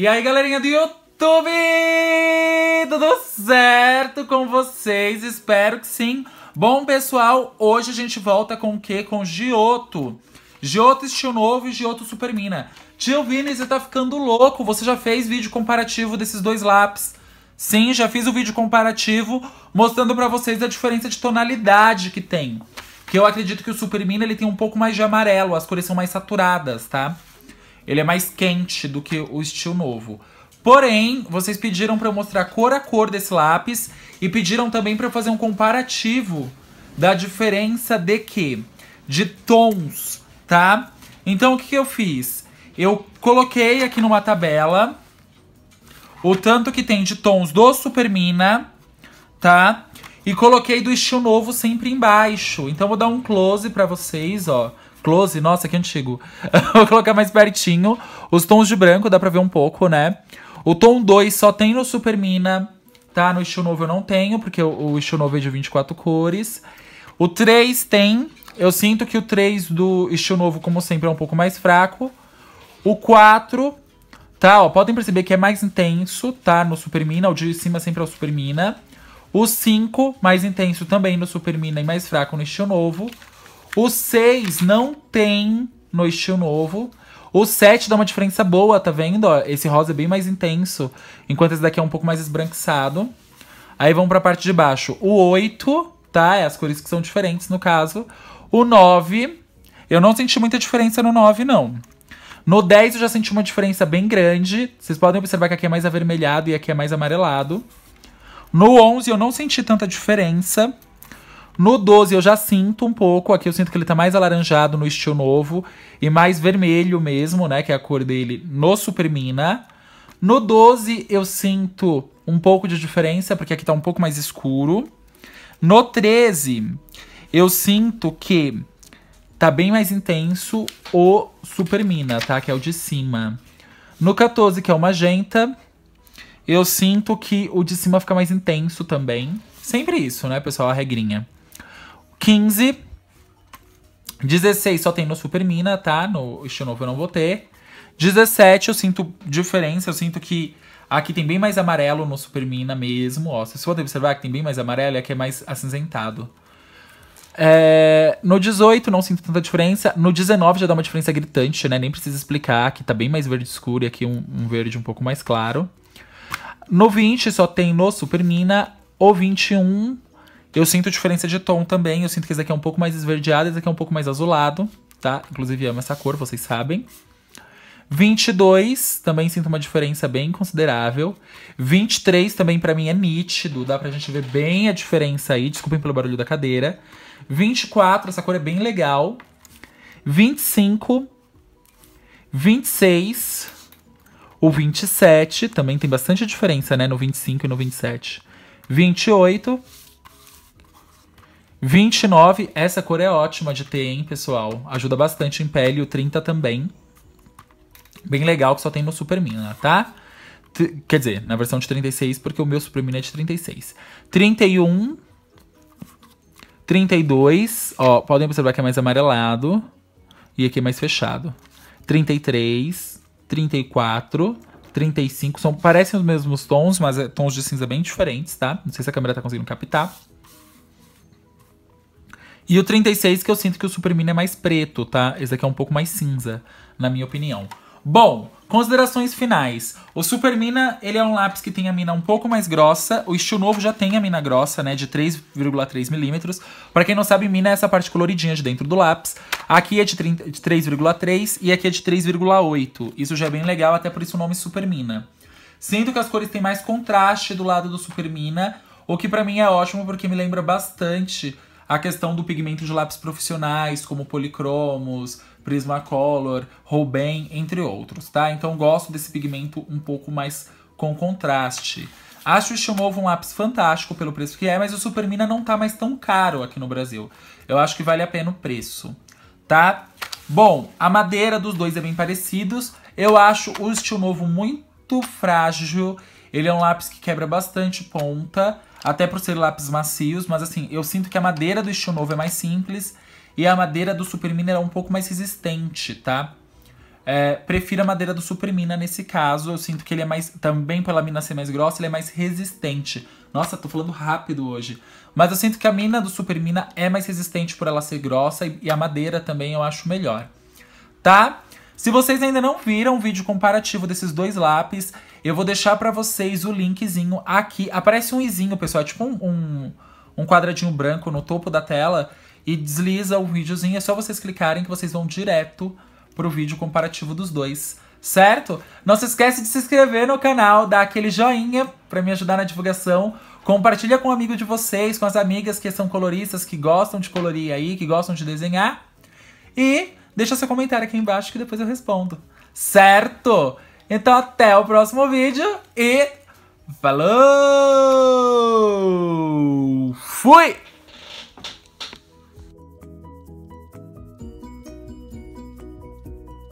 E aí, galerinha do YouTube! Tudo certo com vocês? Espero que sim. Bom, pessoal, hoje a gente volta com o quê? Com Gioto. Gioto estilo novo e Gioto Supermina. Tio Vini, você tá ficando louco. Você já fez vídeo comparativo desses dois lápis. Sim, já fiz o um vídeo comparativo mostrando para vocês a diferença de tonalidade que tem. Que eu acredito que o Supermina ele tem um pouco mais de amarelo, as cores são mais saturadas, tá? Ele é mais quente do que o estilo novo. Porém, vocês pediram para eu mostrar cor a cor desse lápis e pediram também para eu fazer um comparativo da diferença de que? De tons, tá? Então, o que, que eu fiz? Eu coloquei aqui numa tabela o tanto que tem de tons do Supermina, tá? E coloquei do estilo novo sempre embaixo. Então, vou dar um close para vocês, ó close, nossa, que antigo. Vou colocar mais pertinho. Os tons de branco, dá pra ver um pouco, né? O tom 2 só tem no Supermina, tá? No estilo novo eu não tenho, porque o, estilo novo é de 24 cores. O 3 tem. Eu sinto que o 3 do estilo novo, como sempre, é um pouco mais fraco. O 4, tá? Ó, podem perceber que é mais intenso, tá? No Supermina. O de cima sempre é o Supermina. O 5, mais intenso também no Supermina e mais fraco no estilo novo. O 6 não tem no estilo novo. O 7 dá uma diferença boa, tá vendo? esse rosa é bem mais intenso, enquanto esse daqui é um pouco mais esbranquiçado. Aí vamos pra parte de baixo. O 8, tá? É as cores que são diferentes, no caso. O 9, eu não senti muita diferença no 9, não. No 10 eu já senti uma diferença bem grande. Vocês podem observar que aqui é mais avermelhado e aqui é mais amarelado. No 11 eu não senti tanta diferença. No 12 eu já sinto um pouco, aqui eu sinto que ele tá mais alaranjado no estilo novo e mais vermelho mesmo, né, que é a cor dele no Supermina. No 12 eu sinto um pouco de diferença, porque aqui tá um pouco mais escuro. No 13 eu sinto que tá bem mais intenso o Supermina, tá, que é o de cima. No 14, que é o magenta, eu sinto que o de cima fica mais intenso também. Sempre isso, né, pessoal, a regrinha. 15. 16 só tem no Supermina, tá? No estilo novo eu não vou ter. 17 eu sinto diferença, eu sinto que aqui tem bem mais amarelo no Supermina mesmo, ó. Vocês podem observar que tem bem mais amarelo e aqui é mais acinzentado. É, no 18 não sinto tanta diferença. No 19 já dá uma diferença gritante, né? Nem precisa explicar que tá bem mais verde escuro e aqui um, um verde um pouco mais claro. No 20 só tem no Supermina. O 21 eu sinto diferença de tom também. Eu sinto que esse daqui é um pouco mais esverdeado, esse aqui é um pouco mais azulado, tá? Inclusive amo essa cor, vocês sabem. 22, também sinto uma diferença bem considerável. 23 também para mim é nítido, dá pra gente ver bem a diferença aí. Desculpem pelo barulho da cadeira. 24, essa cor é bem legal. 25, 26, o 27, também tem bastante diferença, né, no 25 e no 27. 28, 29, essa cor é ótima de ter, hein, pessoal? Ajuda bastante em pele, o 30 também. Bem legal que só tem no Supermina, tá? T quer dizer, na versão de 36, porque o meu Supermina é de 36. 31, 32, ó, podem observar que é mais amarelado e aqui é mais fechado. 33, 34, 35, são, parecem os mesmos tons, mas é tons de cinza bem diferentes, tá? Não sei se a câmera tá conseguindo captar. E o 36 que eu sinto que o Supermina é mais preto, tá? Esse aqui é um pouco mais cinza, na minha opinião. Bom, considerações finais. O Supermina, ele é um lápis que tem a mina um pouco mais grossa. O estilo novo já tem a mina grossa, né? De 3,3 milímetros. Pra quem não sabe, mina é essa parte coloridinha de dentro do lápis. Aqui é de 3,3 e aqui é de 3,8. Isso já é bem legal, até por isso o nome Supermina. Sinto que as cores têm mais contraste do lado do Supermina, o que para mim é ótimo porque me lembra bastante a questão do pigmento de lápis profissionais, como policromos, Prismacolor, roben entre outros, tá? Então gosto desse pigmento um pouco mais com contraste. Acho o Schumovo um lápis fantástico pelo preço que é, mas o Supermina não tá mais tão caro aqui no Brasil. Eu acho que vale a pena o preço, tá? Bom, a madeira dos dois é bem parecidos. Eu acho o Schumovo muito frágil ele é um lápis que quebra bastante ponta, até por ser lápis macios, mas assim, eu sinto que a madeira do estilo novo é mais simples e a madeira do Supermina é um pouco mais resistente, tá? É, prefiro a madeira do Supermina nesse caso, eu sinto que ele é mais, também pela mina ser mais grossa, ele é mais resistente. Nossa, tô falando rápido hoje. Mas eu sinto que a mina do Supermina é mais resistente por ela ser grossa e, e a madeira também eu acho melhor. Tá? Se vocês ainda não viram o vídeo comparativo desses dois lápis, eu vou deixar para vocês o linkzinho aqui. Aparece um izinho, pessoal, é tipo um, um, um quadradinho branco no topo da tela e desliza o videozinho. É só vocês clicarem que vocês vão direto pro vídeo comparativo dos dois, certo? Não se esquece de se inscrever no canal, dar aquele joinha para me ajudar na divulgação. Compartilha com um amigo de vocês, com as amigas que são coloristas, que gostam de colorir aí, que gostam de desenhar. E Deixa seu comentário aqui embaixo que depois eu respondo. Certo? Então até o próximo vídeo e falou! Fui!